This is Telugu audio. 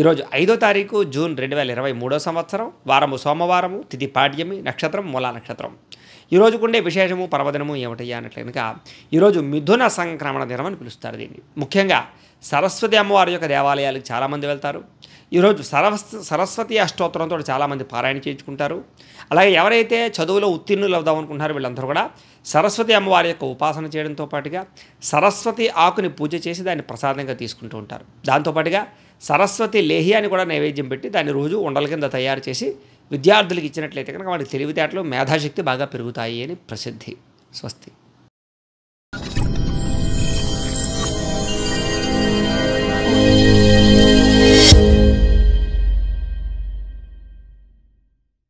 ఈరోజు ఐదో తారీఖు జూన్ రెండు వేల ఇరవై మూడో సంవత్సరం వారము సోమవారము తిథి పాడ్యమి నక్షత్రం మూలా నక్షత్రం ఈరోజుకుండే విశేషము పర్వదినము ఏమిటయ్యా అన్నట్లు కనుక ఈరోజు మిథున సంక్రమణ దినం అని పిలుస్తారు దీన్ని ముఖ్యంగా సరస్వతి అమ్మవారి యొక్క దేవాలయాలకు చాలామంది వెళ్తారు ఈరోజు సరస్ సరస్వతి అష్టోత్తరంతో చాలామంది పారాయణ చేయించుకుంటారు అలాగే ఎవరైతే చదువులో ఉత్తీర్ణులు అవుదాం అనుకుంటున్నారో వీళ్ళందరూ కూడా సరస్వతి అమ్మవారి యొక్క ఉపాసన చేయడంతో పాటుగా సరస్వతి ఆకుని పూజ చేసి దాన్ని ప్రసాదంగా తీసుకుంటూ ఉంటారు దాంతోపాటుగా సరస్వతి లేహి అని కూడా నైవేద్యం పెట్టి దాన్ని రోజు ఉండల కింద తయారు చేసి విద్యార్థులకు ఇచ్చినట్లయితే కనుక వాడికి తెలివితేటలు మేధాశక్తి బాగా పెరుగుతాయి అని ప్రసిద్ధి స్వస్తి